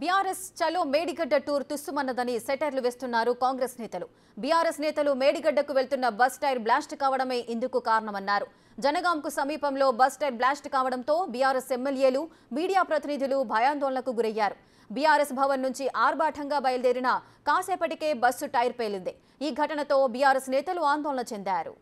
BRS చలో Medigadda tour తుస్సుమన్నదని సెటర్లు వేస్తున్నారు కాంగ్రెస్ నేతలు బీఆర్ఎస్ నేతలు మేడిగడ్డకు వెళ్తున్న బస్ టైర్ బ్లాస్ట్ కావడమే ఇందుకు కారణమన్నారు జనగాంకు సమీపంలో బస్ టైర్ బ్లాస్ట్ కావడంతో బీఆర్ఎస్ ఎమ్మెల్యేలు మీడియా ప్రతినిధులు భయాందోళనకు గురయ్యారు బీఆర్ఎస్ భవన్ నుంచి ఆర్భాటంగా బయలుదేరిన కాసేపటికే బస్సు టైర్ పేలింది ఈ ఘటనతో బీఆర్ఎస్ నేతలు ఆందోళన చెందారు